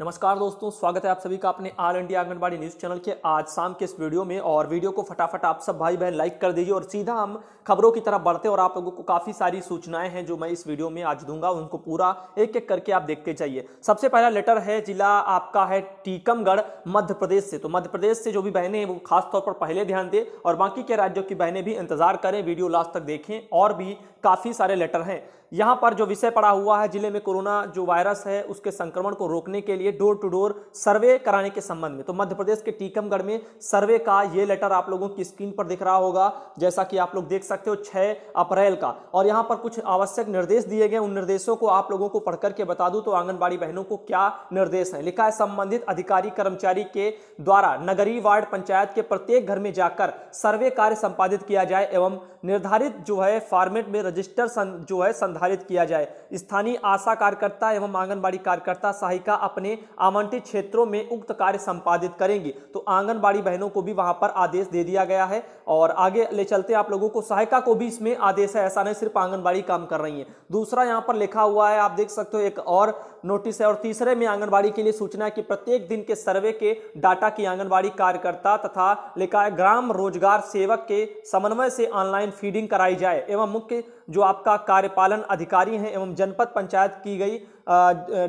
नमस्कार दोस्तों स्वागत है आप सभी का अपने all India anganwadi news channel के आज शाम के इस वीडियो में और वीडियो को फटाफट आप सब भाई बहन लाइक कर दीजिए और सीधा हम खबरों की तरफ बढ़ते और आप लोगों को काफ़ी सारी सूचनाएं हैं जो मैं इस वीडियो में आज दूंगा उनको पूरा एक एक करके आप देखते जाइए सबसे पहला लेटर है जिला आपका है टीकमगढ़ मध्य प्रदेश से तो मध्य प्रदेश से जो भी बहनें हैं वो खासतौर पर पहले ध्यान दें और बाकी के राज्यों की बहनें भी इंतजार करें वीडियो लास्ट तक देखें और भी काफ़ी सारे लेटर हैं यहाँ पर जो विषय पड़ा हुआ है जिले में कोरोना जो वायरस है उसके संक्रमण को रोकने के लिए डोर टू डोर सर्वे कराने के संबंध में तो मध्य प्रदेश के टीकमगढ़ में सर्वे का ये लेटर आप लोगों की स्क्रीन पर दिख रहा होगा जैसा कि आप लोग देख सकते हो 6 अप्रैल का और यहाँ पर कुछ आवश्यक निर्देश दिए गए उन निर्देशों को आप लोगों को पढ़ करके बता दूँ तो आंगनबाड़ी बहनों को क्या निर्देश है लिखा है संबंधित अधिकारी कर्मचारी के द्वारा नगरीय वार्ड पंचायत के प्रत्येक घर में जाकर सर्वे कार्य संपादित किया जाए एवं निर्धारित जो है फॉर्मेट में रजिस्टर जो है संधारित निर्धारित किया जाए स्थानीय आशा कार्यकर्ता एवं आंगनबाड़ी कार्यकर्ता सहायिका अपने आवंटित क्षेत्रों में उक्त कार्य संपादित करेंगी तो आंगनबाड़ी बहनों को भी वहां पर आदेश दे दिया गया है और आगे ले चलते आप लोगों को सहायिका को भी इसमें आदेश है ऐसा नहीं सिर्फ आंगनबाड़ी काम कर रही है दूसरा यहाँ पर लिखा हुआ है आप देख सकते हो एक और नोटिस है और तीसरे में आंगनबाड़ी के लिए सूचना है कि प्रत्येक दिन के सर्वे के डाटा की आंगनबाड़ी कार्यकर्ता तथा लिखा है ग्राम रोजगार सेवक के समन्वय से ऑनलाइन फीडिंग कराई जाए एवं मुख्य जो आपका कार्यपालन अधिकारी हैं एवं जनपद पंचायत की गई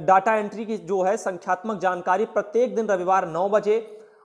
डाटा एंट्री की जो है संख्यात्मक जानकारी प्रत्येक दिन रविवार नौ बजे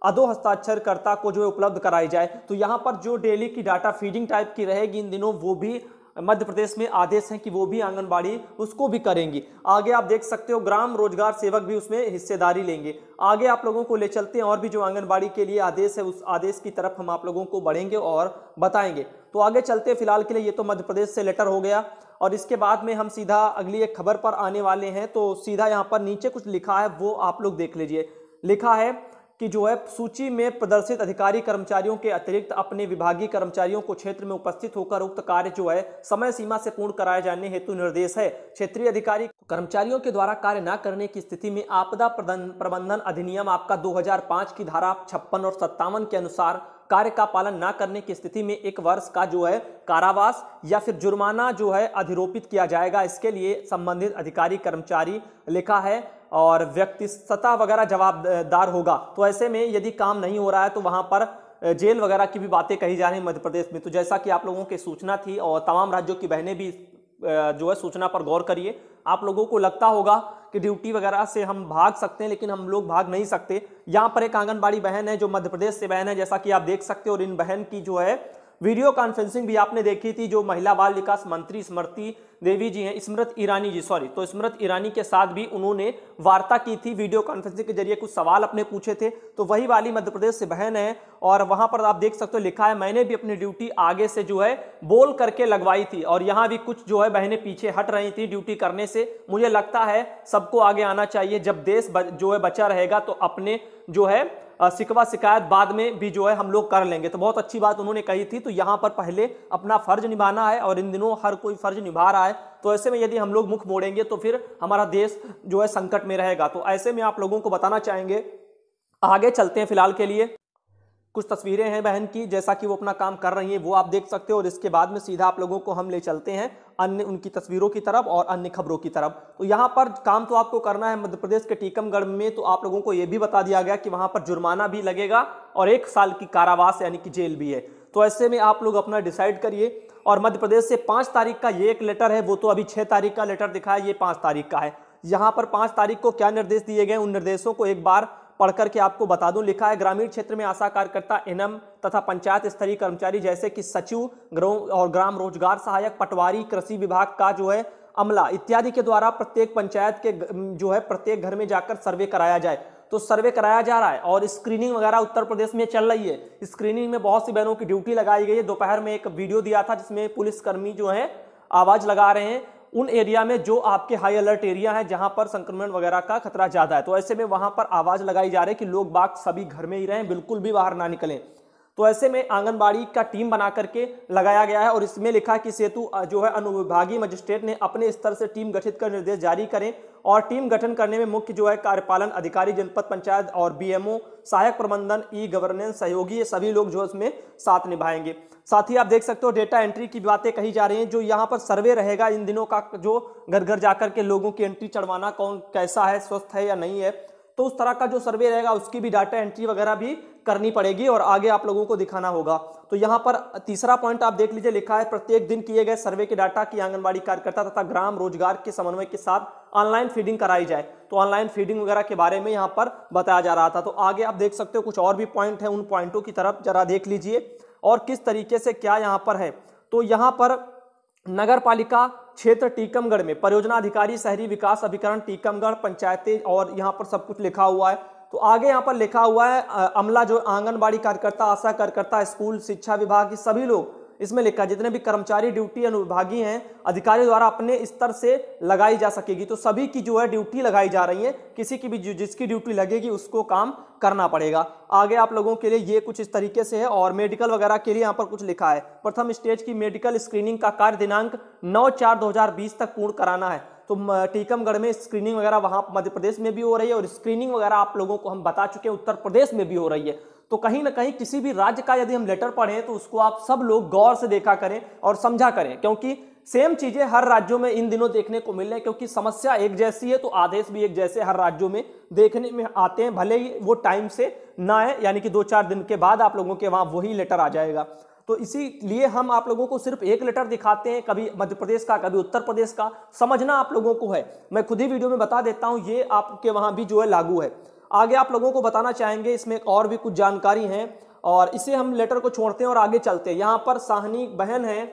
अधो हस्ताक्षरकर्ता को जो है उपलब्ध कराई जाए तो यहाँ पर जो डेली की डाटा फीडिंग टाइप की रहेगी इन दिनों वो भी मध्य प्रदेश में आदेश है कि वो भी आंगनबाड़ी उसको भी करेंगी आगे आप देख सकते हो ग्राम रोजगार सेवक भी उसमें हिस्सेदारी लेंगे आगे आप लोगों को ले चलते हैं और भी जो आंगनबाड़ी के लिए आदेश है उस आदेश की तरफ हम आप लोगों को बढ़ेंगे और बताएंगे तो आगे चलते फिलहाल के लिए ये तो मध्य प्रदेश से लेटर हो गया और इसके बाद में हम सीधा अगली एक खबर पर आने वाले हैं तो सीधा यहाँ पर नीचे कुछ लिखा है वो आप लोग देख लीजिए लिखा है कि जो है सूची में प्रदर्शित अधिकारी कर्मचारियों के अतिरिक्त अपने विभागीय कर्मचारियों को क्षेत्र में उपस्थित होकर उक्त कार्य जो है समय सीमा से पूर्ण कराए जाने हेतु निर्देश है क्षेत्रीय अधिकारी कर्मचारियों के द्वारा कार्य न करने की स्थिति में आपदा प्रबंधन अधिनियम आपका 2005 की धारा छप्पन और सत्तावन के अनुसार कार्य का पालन ना करने की स्थिति में एक वर्ष का जो है कारावास या फिर जुर्माना जो है अधिरोपित किया जाएगा इसके लिए संबंधित अधिकारी कर्मचारी लिखा है और व्यक्ति सता वगैरह जवाबदार होगा तो ऐसे में यदि काम नहीं हो रहा है तो वहाँ पर जेल वगैरह की भी बातें कही जा रही मध्य प्रदेश में तो जैसा कि आप लोगों की सूचना थी और तमाम राज्यों की बहनें भी जो है सूचना पर गौर करिए आप लोगों को लगता होगा कि ड्यूटी वगैरह से हम भाग सकते हैं लेकिन हम लोग भाग नहीं सकते यहाँ पर एक आंगनबाड़ी बहन है जो मध्य प्रदेश से बहन है जैसा कि आप देख सकते हो और इन बहन की जो है वीडियो कॉन्फ्रेंसिंग भी आपने देखी थी जो महिला बाल विकास मंत्री स्मृति देवी जी हैं स्मृत ईरानी जी सॉरी तो स्मृत ईरानी के साथ भी उन्होंने वार्ता की थी वीडियो कॉन्फ्रेंसिंग के जरिए कुछ सवाल अपने पूछे थे तो वही वाली मध्य प्रदेश से बहन है और वहां पर आप देख सकते हो लिखा है मैंने भी अपनी ड्यूटी आगे से जो है बोल करके लगवाई थी और यहाँ भी कुछ जो है बहनें पीछे हट रही थी ड्यूटी करने से मुझे लगता है सबको आगे आना चाहिए जब देश जो है बचा रहेगा तो अपने जो है सिकवा शिकायत बाद में भी जो है हम लोग कर लेंगे तो बहुत अच्छी बात उन्होंने कही थी तो यहाँ पर पहले अपना फर्ज निभाना है और इन दिनों हर कोई फर्ज निभा रहा है तो ऐसे में यदि हम लोग मुख मोड़ेंगे तो फिर हमारा देश जो है संकट में रहेगा तो ऐसे में आप लोगों को बताना चाहेंगे आगे चलते हैं फिलहाल के लिए कुछ तस्वीरें हैं बहन की जैसा कि वो अपना काम कर रही हैं वो आप देख सकते हो और इसके बाद में सीधा आप लोगों को हम ले चलते हैं अन्य उनकी तस्वीरों की तरफ और अन्य खबरों की तरफ तो यहाँ पर काम तो आपको करना है मध्य प्रदेश के टीकमगढ़ में तो आप लोगों को ये भी बता दिया गया कि वहाँ पर जुर्माना भी लगेगा और एक साल की कारावास यानी कि जेल भी है तो ऐसे में आप लोग अपना डिसाइड करिए और मध्य प्रदेश से पाँच तारीख का ये एक लेटर है वो तो अभी छः तारीख का लेटर दिखा है ये पाँच तारीख का है यहाँ पर पाँच तारीख को क्या निर्देश दिए गए उन निर्देशों को एक बार पढ़ करके आपको बता दूं लिखा है ग्रामीण क्षेत्र में आशा कार्यकर्ता एन तथा पंचायत स्तरीय कर्मचारी जैसे कि सचिव और ग्राम रोजगार सहायक पटवारी कृषि विभाग का जो है अमला इत्यादि के द्वारा प्रत्येक पंचायत के जो है प्रत्येक घर में जाकर सर्वे कराया जाए तो सर्वे कराया जा रहा है और स्क्रीनिंग वगैरह उत्तर प्रदेश में चल रही है स्क्रीनिंग में बहुत सी बहनों की ड्यूटी लगाई गई है दोपहर में एक वीडियो दिया था जिसमें पुलिसकर्मी जो है आवाज लगा रहे हैं उन एरिया में जो आपके हाई अलर्ट एरिया है जहां पर संक्रमण वगैरह का खतरा ज़्यादा है तो ऐसे में वहां पर आवाज़ लगाई जा रही है कि लोग बाग सभी घर में ही रहें बिल्कुल भी बाहर ना निकलें तो ऐसे में आंगनबाड़ी का टीम बना करके लगाया गया है और इसमें लिखा कि सेतु जो है अनुविभागीय मजिस्ट्रेट ने अपने स्तर से टीम गठित कर निर्देश जारी करें और टीम गठन करने में मुख्य जो है कार्यपालन अधिकारी जनपद पंचायत और बीएमओ सहायक प्रबंधन ई गवर्नेंस सहयोगी ये सभी लोग जो है उसमें साथ निभाएंगे साथ ही आप देख सकते हो डेटा एंट्री की बातें कही जा रही हैं जो यहाँ पर सर्वे रहेगा इन दिनों का जो घर घर जाकर के लोगों की एंट्री चढ़वाना कौन कैसा है स्वस्थ है या नहीं है तो उस तरह का जो सर्वे रहेगा उसकी भी डाटा एंट्री वगैरह भी करनी पड़ेगी और आगे आप लोगों को दिखाना होगा तो यहाँ पर तीसरा पॉइंट आप देख लीजिए लिखा है प्रत्येक दिन किए गए सर्वे के डाटा की आंगनबाड़ी कार्यकर्ता तथा ग्राम रोजगार के समन्वय के साथ ऑनलाइन फीडिंग कराई जाए तो ऑनलाइन फीडिंग वगैरह के बारे में यहाँ पर बताया जा रहा था तो आगे आप देख सकते हो कुछ और भी पॉइंट है उन पॉइंटों की तरफ जरा देख लीजिए और किस तरीके से क्या यहाँ पर है तो यहाँ पर नगर पालिका क्षेत्र टीकमगढ़ में परियोजना अधिकारी शहरी विकास अभिकरण टीकमगढ़ पंचायतें और यहाँ पर सब कुछ लिखा हुआ है तो आगे यहाँ पर लिखा हुआ है अमला जो आंगनबाड़ी कार्यकर्ता आशा कार्यकर्ता स्कूल शिक्षा विभाग की सभी लोग इसमें लिखा है जितने भी कर्मचारी ड्यूटी अनुभागी हैं अधिकारी द्वारा अपने स्तर से लगाई जा सकेगी तो सभी की जो है ड्यूटी लगाई जा रही है किसी की भी जिसकी ड्यूटी लगेगी उसको काम करना पड़ेगा आगे आप लोगों के लिए ये कुछ इस तरीके से है और मेडिकल वगैरह के लिए यहाँ पर कुछ लिखा है प्रथम स्टेज की मेडिकल स्क्रीनिंग का कार्य दिनांक नौ चार दो तक पूर्ण कराना है तो टीकमगढ़ में स्क्रीनिंग वगैरह वहाँ मध्य प्रदेश में भी हो रही है और स्क्रीनिंग वगैरह आप लोगों को हम बता चुके हैं उत्तर प्रदेश में भी हो रही है तो कहीं ना कहीं किसी भी राज्य का यदि हम लेटर पढ़ें तो उसको आप सब लोग गौर से देखा करें और समझा करें क्योंकि सेम चीजें हर राज्यों में इन दिनों देखने को मिल रही है क्योंकि समस्या एक जैसी है तो आदेश भी एक जैसे हर राज्यों में देखने में आते हैं भले ही वो टाइम से ना आए यानी कि दो चार दिन के बाद आप लोगों के वहाँ वही लेटर आ जाएगा तो इसी लिए हम आप लोगों को सिर्फ एक लेटर दिखाते हैं कभी मध्य प्रदेश का कभी उत्तर प्रदेश का समझना आप लोगों को है मैं खुद ही वीडियो में बता देता हूँ ये आपके वहाँ भी जो है लागू है आगे आप लोगों को बताना चाहेंगे इसमें और भी कुछ जानकारी है और इसे हम लेटर को छोड़ते हैं और आगे चलते हैं यहाँ पर साहनी बहन है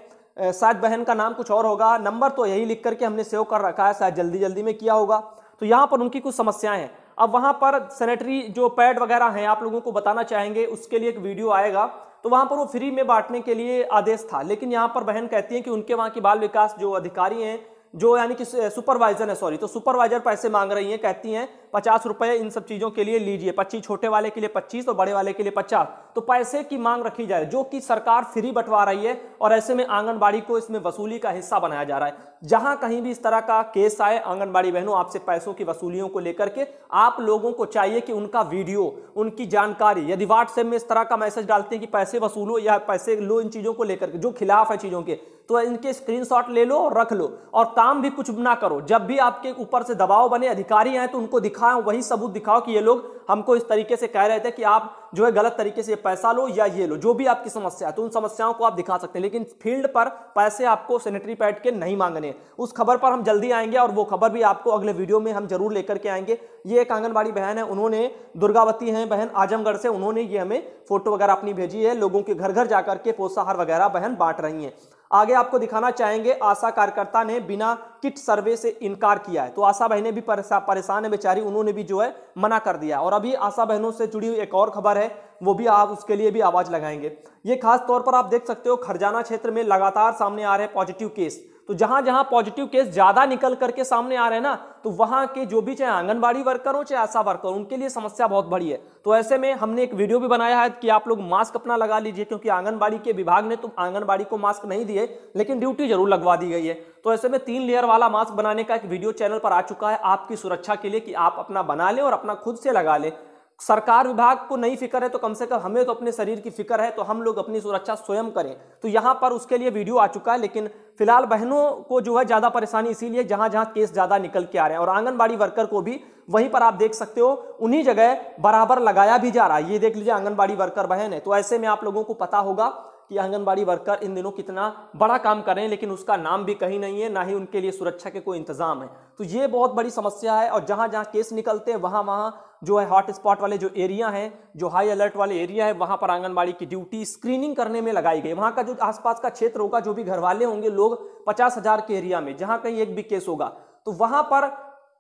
शायद बहन का नाम कुछ और होगा नंबर तो यही लिख करके हमने सेव कर रखा है शायद जल्दी जल्दी में किया होगा तो यहाँ पर उनकी कुछ समस्याएं हैं अब वहाँ पर सैनिटरी जो पैड वगैरह हैं आप लोगों को बताना चाहेंगे उसके लिए एक वीडियो आएगा तो वहाँ पर वो फ्री में बांटने के लिए आदेश था लेकिन यहाँ पर बहन कहती हैं कि उनके वहाँ की बाल विकास जो अधिकारी हैं जो यानी कि सुपरवाइजर है सॉरी तो सुपरवाइजर पैसे मांग रही हैं कहती हैं पचास रुपये इन सब चीज़ों के लिए लीजिए पच्चीस छोटे वाले के लिए पच्चीस और बड़े वाले के लिए पचास तो पैसे की मांग रखी जाए जो कि सरकार फ्री बंटवा रही है और ऐसे में आंगनबाड़ी को इसमें वसूली का हिस्सा बनाया जा रहा है जहां कहीं भी इस तरह का केस आए आंगनबाड़ी बहनों आपसे पैसों की वसूलियों को लेकर के आप लोगों को चाहिए कि उनका वीडियो उनकी जानकारी यदि व्हाट्सएप में इस तरह का मैसेज डालते हैं कि पैसे वसूलो या पैसे लो इन चीज़ों को लेकर के जो खिलाफ है चीज़ों के तो इनके स्क्रीनशॉट ले लो रख लो और काम भी कुछ ना करो जब भी आपके ऊपर से दबाव बने अधिकारी आए तो उनको दिखाओ वही सबूत दिखाओ कि ये लोग हमको इस तरीके से कह रहे थे कि आप जो है गलत तरीके से पैसा लो या ये लो जो भी आपकी समस्या है तो उन समस्याओं को आप दिखा सकते हैं लेकिन फील्ड पर पैसे आपको सेनेटरी पैड के नहीं मांगने उस खबर पर हम जल्दी आएंगे और वो खबर भी आपको अगले वीडियो में हम जरूर लेकर के आएंगे ये एक आंगनबाड़ी बहन है उन्होंने दुर्गावती हैं बहन आजमगढ़ से उन्होंने ये हमें फोटो वगैरह अपनी भेजी है लोगों के घर घर जाकर के पोषाहार वगैरह बहन बांट रही हैं आगे आपको दिखाना चाहेंगे आशा कार्यकर्ता ने बिना किट सर्वे से इनकार किया है तो आशा बहनें भी परेशान है बेचारी उन्होंने भी जो है मना कर दिया और अभी आशा बहनों से जुड़ी हुई एक और खबर है वो भी आप उसके लिए भी आवाज लगाएंगे ये खास तौर पर आप देख सकते हो खरजाना क्षेत्र में लगातार सामने आ रहे पॉजिटिव केस तो जहां जहां पॉजिटिव केस ज्यादा निकल करके सामने आ रहे हैं ना तो वहां के जो भी चाहे आंगनबाड़ी वर्कर हो चाहे आशा वर्कर उनके लिए समस्या बहुत बड़ी है तो ऐसे में हमने एक वीडियो भी बनाया है कि आप लोग मास्क अपना लगा लीजिए क्योंकि आंगनबाड़ी के विभाग ने तो आंगनबाड़ी को मास्क नहीं दिए लेकिन ड्यूटी जरूर लगवा दी गई है तो ऐसे में तीन लेयर वाला मास्क बनाने का एक वीडियो चैनल पर आ चुका है आपकी सुरक्षा के लिए कि आप अपना बना लें और अपना खुद से लगा लें सरकार विभाग को नहीं फिक्र है तो कम से कम हमें तो अपने शरीर की फिक्र है तो हम लोग अपनी सुरक्षा स्वयं करें तो यहाँ पर उसके लिए वीडियो आ चुका है लेकिन फिलहाल बहनों को जो है ज़्यादा परेशानी इसीलिए जहाँ जहाँ केस ज़्यादा निकल के आ रहे हैं और आंगनबाड़ी वर्कर को भी वहीं पर आप देख सकते हो उन्हीं जगह बराबर लगाया भी जा रहा है ये देख लीजिए आंगनबाड़ी वर्कर बहन है तो ऐसे में आप लोगों को पता होगा कि आंगनबाड़ी वर्कर इन दिनों कितना बड़ा काम कर रहे हैं लेकिन उसका नाम भी कहीं नहीं है ना ही उनके लिए सुरक्षा के कोई इंतजाम है तो ये बहुत बड़ी समस्या है और जहाँ जहाँ केस निकलते हैं वहाँ वहाँ जो है हॉट स्पॉट वाले जो एरिया हैं जो हाई अलर्ट वाले एरिया है वहाँ पर आंगनबाड़ी की ड्यूटी स्क्रीनिंग करने में लगाई गई वहाँ का जो आसपास का क्षेत्र होगा जो भी घर होंगे लोग पचास हजार के एरिया में जहाँ कहीं एक भी केस होगा तो वहाँ पर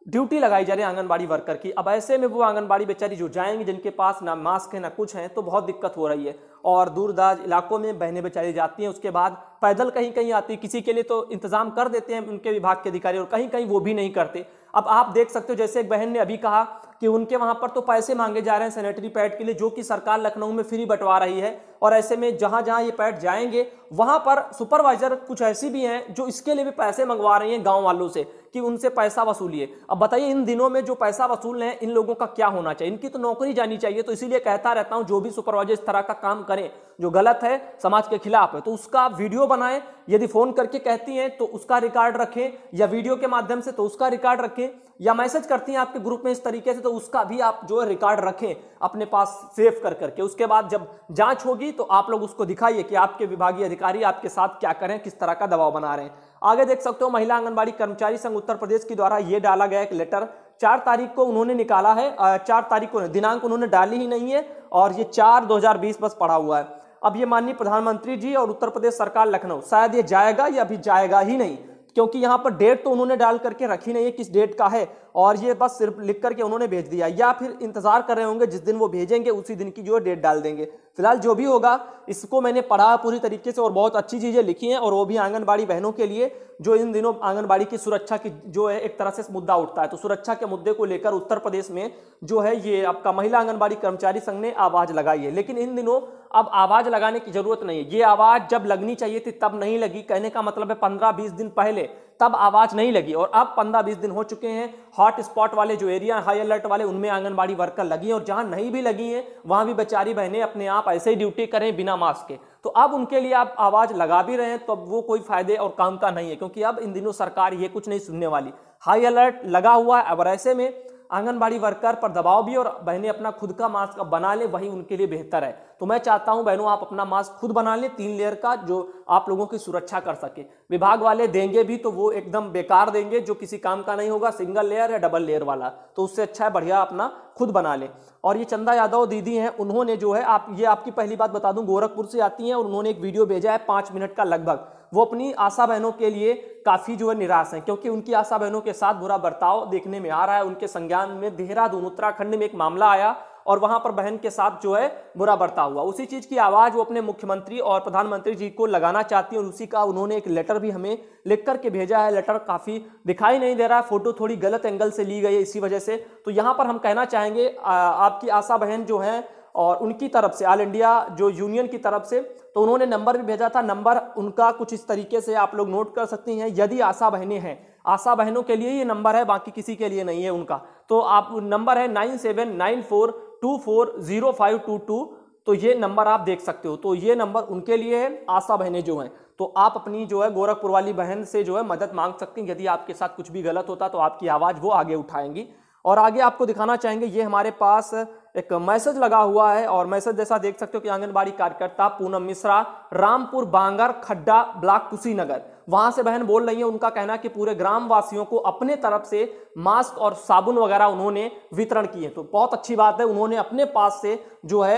ड्यूटी लगाई जा रही है आंगनबाड़ी वर्कर की अब ऐसे में वो आंगनबाड़ी बेचारी जो जाएंगी जिनके पास ना मास्क है ना कुछ है तो बहुत दिक्कत हो रही है और दराज इलाकों में बहने बेचारी जाती हैं उसके बाद पैदल कहीं कहीं आती किसी के लिए तो इंतजाम कर देते हैं उनके विभाग के अधिकारी और कहीं कहीं वो भी नहीं करते अब आप देख सकते हो जैसे एक बहन ने अभी कहा कि उनके वहाँ पर तो पैसे मांगे जा रहे हैं सैनिटरी पैड के लिए जो कि सरकार लखनऊ में फ्री बंटवा रही है और ऐसे में जहाँ जहाँ ये पैड जाएंगे वहाँ पर सुपरवाइजर कुछ ऐसी भी हैं जो इसके लिए भी पैसे मंगवा रही हैं गाँव वालों से कि उनसे पैसा वसूलिए अब बताइए इन दिनों में जो पैसा वसूल रहे हैं इन लोगों का क्या होना चाहिए इनकी तो नौकरी जानी चाहिए तो इसीलिए कहता रहता हूँ जो भी सुपरवाइजर इस तरह का काम करें जो गलत है समाज के खिलाफ है तो उसका वीडियो बनाएं यदि फोन करके कहती हैं तो उसका रिकॉर्ड रखें या वीडियो के माध्यम से तो उसका रिकॉर्ड रखें या मैसेज करती हैं आपके ग्रुप में इस तरीके से तो तो उसका भी आप जो है रिकॉर्ड रखें अपने पास सेव कर करके उसके बाद जब जांच होगी तो आप लोग उसको दिखाइए कि आपके विभागीय अधिकारी आपके साथ क्या करें किस तरह का दबाव बना रहे हैं आगे देख सकते हो महिला आंगनबाड़ी कर्मचारी संघ उत्तर प्रदेश की द्वारा ये डाला गया एक लेटर चार तारीख को उन्होंने निकाला है चार तारीख को दिनांक उन्होंने डाली ही नहीं है और ये चार दो बस पड़ा हुआ है अब ये माननीय प्रधानमंत्री जी और उत्तर प्रदेश सरकार लखनऊ शायद ये जाएगा या अभी जाएगा ही नहीं क्योंकि यहाँ पर डेट तो उन्होंने डाल करके रखी नहीं है किस डेट का है और ये बस सिर्फ लिख करके उन्होंने भेज दिया या फिर इंतजार कर रहे होंगे जिस दिन वो भेजेंगे उसी दिन की जो डेट डाल देंगे फिलहाल जो भी होगा इसको मैंने पढ़ा पूरी तरीके से और बहुत अच्छी चीज़ें लिखी हैं और वो भी आंगनबाड़ी बहनों के लिए जो इन दिनों आंगनबाड़ी की सुरक्षा की जो है एक तरह से मुद्दा उठता है तो सुरक्षा के मुद्दे को लेकर उत्तर प्रदेश में जो है ये आपका महिला आंगनबाड़ी कर्मचारी संघ ने आवाज़ लगाई है लेकिन इन दिनों अब आवाज़ लगाने की जरूरत नहीं है ये आवाज़ जब लगनी चाहिए थी तब नहीं लगी कहने का मतलब है पंद्रह बीस दिन पहले तब आवाज नहीं लगी और अब पंद्रह बीस दिन हो चुके हैं हॉट स्पॉट वाले जो एरिया हाई अलर्ट वाले उनमें आंगनबाड़ी वर्कर लगी हैं और जहां नहीं भी लगी हैं वहां भी बेचारी बहनें अपने आप ऐसे ही ड्यूटी करें बिना मास्क के तो अब उनके लिए आप आवाज लगा भी रहे हैं तो अब वो कोई फायदे और काम का नहीं है क्योंकि अब इन दिनों सरकार ये कुछ नहीं सुनने वाली हाई अलर्ट लगा हुआ है अब ऐसे में आंगनबाड़ी वर्कर पर दबाव भी और बहनें अपना खुद का मास्क बना लें वही उनके लिए बेहतर है तो मैं चाहता हूं बहनों आप अपना मास्क खुद बना लें तीन लेयर का जो आप लोगों की सुरक्षा कर सके विभाग वाले देंगे भी तो वो एकदम बेकार देंगे जो किसी काम का नहीं होगा सिंगल लेयर या डबल लेयर वाला तो उससे अच्छा है बढ़िया अपना खुद बना लें और ये चंदा यादव दीदी हैं उन्होंने जो है आप ये आपकी पहली बात बता दूँ गोरखपुर से आती हैं और उन्होंने एक वीडियो भेजा है पाँच मिनट का लगभग वो अपनी आशा बहनों के लिए काफ़ी जो है निराश हैं क्योंकि उनकी आशा बहनों के साथ बुरा बर्ताव देखने में आ रहा है उनके संज्ञान में देहरादून उत्तराखंड में एक मामला आया और वहां पर बहन के साथ जो है बुरा बर्ताव हुआ उसी चीज की आवाज वो अपने मुख्यमंत्री और प्रधानमंत्री जी को लगाना चाहती है और उसी का उन्होंने एक लेटर भी हमें लिख करके भेजा है लेटर काफी दिखाई नहीं दे रहा है फोटो थोड़ी गलत एंगल से ली गई है इसी वजह से तो यहाँ पर हम कहना चाहेंगे आ, आपकी आशा बहन जो है और उनकी तरफ से ऑल इंडिया जो यूनियन की तरफ से तो उन्होंने नंबर भी भेजा था नंबर उनका कुछ इस तरीके से आप लोग नोट कर सकती हैं यदि आशा बहनें हैं आशा बहनों के लिए ये नंबर है बाकी किसी के लिए नहीं है उनका तो आप नंबर है nine seven nine four two four zero five two two तो ये नंबर आप देख सकते हो तो ये नंबर उनके लिए है आशा बहनें जो हैं तो आप अपनी जो है गोरखपुर वाली बहन से जो है मदद मांग सकती हैं यदि आपके साथ कुछ भी गलत होता तो आपकी आवाज़ वो आगे उठाएंगी और आगे आपको दिखाना चाहेंगे ये हमारे पास एक मैसेज लगा हुआ है और मैसेज जैसा देख सकते हो कि आंगनबाड़ी कार्यकर्ता पूनम मिश्रा रामपुर बांगर खड्डा ब्लॉक कुशीनगर वहां से बहन बोल रही है उनका कहना है कि पूरे ग्राम वासियों को अपने तरफ से मास्क और साबुन वगैरह उन्होंने वितरण किए तो बहुत अच्छी बात है उन्होंने अपने पास से जो है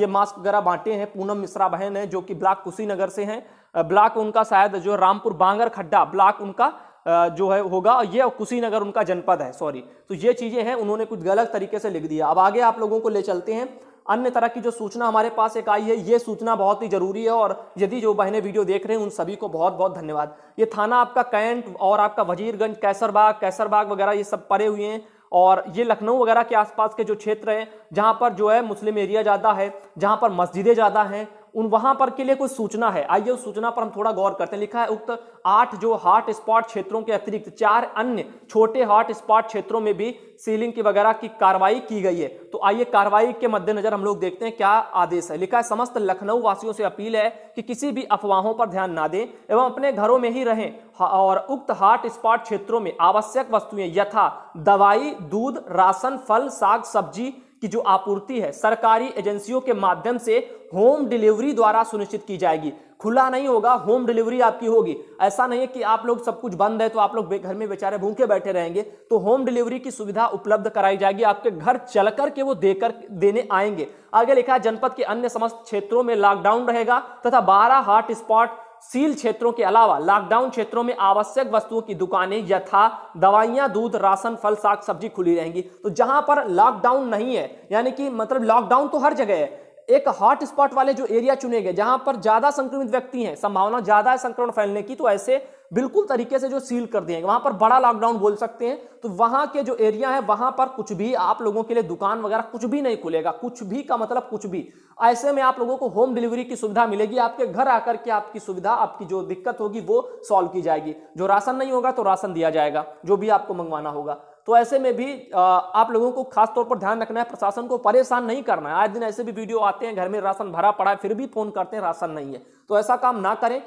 ये मास्क वगैरह बांटे हैं पूनम मिश्रा बहन है जो कि ब्लॉक कुशीनगर से हैं ब्लॉक उनका शायद जो रामपुर बांगर खड्डा ब्लॉक उनका जो है होगा ये कुशीनगर उनका जनपद है सॉरी तो ये चीज़ें हैं उन्होंने कुछ गलत तरीके से लिख दिया अब आगे आप लोगों को ले चलते हैं अन्य तरह की जो सूचना हमारे पास एक आई है ये सूचना बहुत ही जरूरी है और यदि जो बहने वीडियो देख रहे हैं उन सभी को बहुत बहुत धन्यवाद ये थाना आपका कैंट और आपका वजीरगंज कैसरबाग कैसरबाग वगैरह ये सब परे हुए हैं और ये लखनऊ वगैरह के आसपास के जो क्षेत्र हैं जहाँ पर जो है मुस्लिम एरिया ज़्यादा है जहाँ पर मस्जिदें ज़्यादा हैं उन वहां पर के लिए कोई सूचना है आइए उस सूचना पर हम थोड़ा गौर करते हैं लिखा है उक्त आठ जो हॉट स्पॉट क्षेत्रों के अतिरिक्त चार अन्य छोटे हॉट स्पॉट क्षेत्रों में भी सीलिंग की वगैरह की कार्रवाई की गई है तो आइए कार्रवाई के मद्देनजर हम लोग देखते हैं क्या आदेश है लिखा है समस्त लखनऊ वासियों से अपील है कि किसी भी अफवाहों पर ध्यान ना दें एवं अपने घरों में ही रहें और उक्त हॉट स्पॉट क्षेत्रों में आवश्यक वस्तुएं यथा दवाई दूध राशन फल साग सब्जी की जो आपूर्ति है सरकारी एजेंसियों के माध्यम से होम डिलीवरी द्वारा सुनिश्चित की जाएगी खुला नहीं होगा होम डिलीवरी आपकी होगी ऐसा नहीं है कि आप लोग सब कुछ बंद है तो आप लोग घर में बेचारे भूखे बैठे रहेंगे तो होम डिलीवरी की सुविधा उपलब्ध कराई जाएगी आपके घर चल करके वो देकर देने आएंगे आगे लिखा है जनपद के अन्य समस्त क्षेत्रों में लॉकडाउन रहेगा तथा बारह हॉटस्पॉट सील क्षेत्रों के अलावा लॉकडाउन क्षेत्रों में आवश्यक वस्तुओं की दुकानें यथा दवाइयां दूध राशन फल साग सब्जी खुली रहेंगी तो जहां पर लॉकडाउन नहीं है यानी कि मतलब लॉकडाउन तो हर जगह है एक हॉट स्पॉट वाले जो एरिया चुने गए जहां पर ज्यादा संक्रमित व्यक्ति हैं संभावना ज्यादा है संक्रमण फैलने की तो ऐसे बिल्कुल तरीके से जो सील कर दिए वहां पर बड़ा लॉकडाउन बोल सकते हैं तो वहां के जो एरिया है वहां पर कुछ भी आप लोगों के लिए दुकान वगैरह कुछ भी नहीं खुलेगा कुछ भी का मतलब कुछ भी ऐसे में आप लोगों को होम डिलीवरी की सुविधा मिलेगी आपके घर आकर के आपकी सुविधा आपकी जो दिक्कत होगी वो सॉल्व की जाएगी जो राशन नहीं होगा तो राशन दिया जाएगा जो भी आपको मंगवाना होगा तो ऐसे में भी आप लोगों को खास तौर पर ध्यान रखना है प्रशासन को परेशान नहीं करना है आज दिन ऐसे भी वीडियो आते हैं घर में राशन भरा पड़ा है फिर भी फोन करते हैं राशन नहीं है तो ऐसा काम ना करें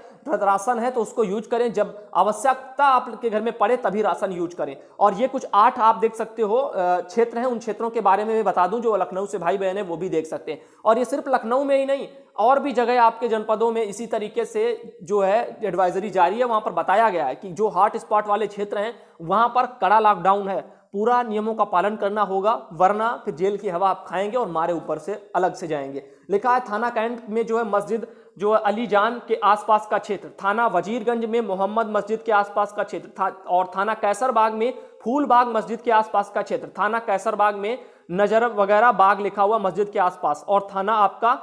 राशन है तो उसको यूज करें जब आवश्यकता आपके घर में पड़े तभी राशन यूज करें और ये कुछ आठ आप देख सकते हो क्षेत्र हैं उन क्षेत्रों के बारे में मैं बता दूं जो लखनऊ से भाई बहन है वो भी देख सकते हैं और ये सिर्फ लखनऊ में ही नहीं और भी जगह आपके जनपदों में इसी तरीके से जो है एडवाइजरी जारी है वहां पर बताया गया है कि जो हॉट स्पॉट वाले क्षेत्र हैं वहां पर कड़ा लॉकडाउन है पूरा नियमों का पालन करना होगा वरना फिर जेल की हवा आप खाएंगे और मारे ऊपर से अलग से जाएंगे लिखा है थाना कैंट में जो है मस्जिद जो अली जान के आसपास का क्षेत्र थाना वजीरगंज में मोहम्मद मस्जिद के आसपास का क्षेत्र था, और थाना कैसरबाग में फूलबाग मस्जिद के आसपास का क्षेत्र थाना कैसरबाग में नजर वगैरह बाग लिखा हुआ मस्जिद के आसपास और थाना आपका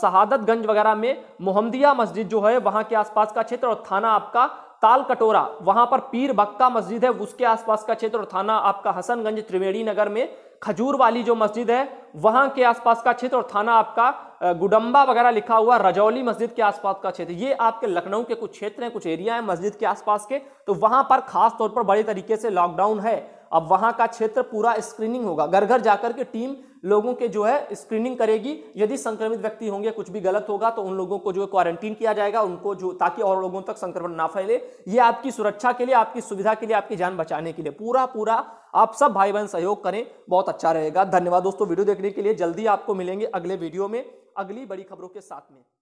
शहादतगंज वगैरह में मोहम्मदिया मस्जिद जो है वहाँ के आसपास का क्षेत्र और थाना आपका ताल कटोरा वहां पर पीर बक्का मस्जिद है उसके आसपास का क्षेत्र और थाना आपका हसनगंज त्रिवेणी नगर में खजूर वाली जो मस्जिद है वहां के आसपास का क्षेत्र और थाना आपका गुडम्बा वगैरह लिखा हुआ रजौली मस्जिद के आसपास का क्षेत्र ये आपके लखनऊ के कुछ क्षेत्र हैं कुछ एरिया है मस्जिद के आसपास के तो वहां पर खास तौर पर बड़े तरीके से लॉकडाउन है अब वहां का क्षेत्र पूरा स्क्रीनिंग होगा घर घर जाकर के टीम लोगों के जो है स्क्रीनिंग करेगी यदि संक्रमित व्यक्ति होंगे कुछ भी गलत होगा तो उन लोगों को जो है क्वारंटीन किया जाएगा उनको जो ताकि और लोगों तक संक्रमण ना फैले ये आपकी सुरक्षा के लिए आपकी सुविधा के लिए आपकी जान बचाने के लिए पूरा पूरा आप सब भाई बहन सहयोग करें बहुत अच्छा रहेगा धन्यवाद दोस्तों वीडियो देखने के लिए जल्दी आपको मिलेंगे अगले वीडियो में अगली बड़ी खबरों के साथ में